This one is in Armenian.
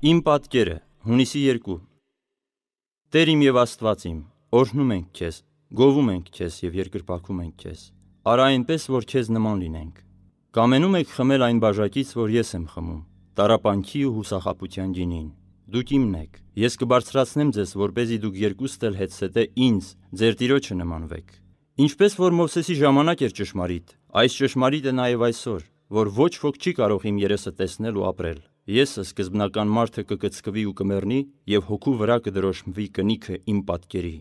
Իմ պատկերը, հունիսի 2 Տեր իմ եւ Աստված իմ, օրհնում ենք քեզ, գովում ենք քեզ եւ երկրպագում ենք քեզ։ Արա այնպես, որ քեզ նման լինենք։ Կամենում եք խմել այն բաժակից, որ ես եմ խմում, տարապանքի ու հուսախապության գինին։ Դուք իմն եք։ Ես կբարձրացնեմ ձեզ, որպեսզի դուք երկուստ էլ հետսեթե ինձ, ձեր տիրոջը նմանվեք։ Ինչպես որ Մովսեսի ժամանակ էր ճշմարիտ, այս ճշմարիտը նաև այսօր, որ ոչ ոք չի կարող իմ երեսը տեսնել ու ապրել։ Ես սկզբնական մարդը կկծկվի ու կմեռնի, եւ հոգու վրա կդրոշմվի կնիքը իմ պատկերի։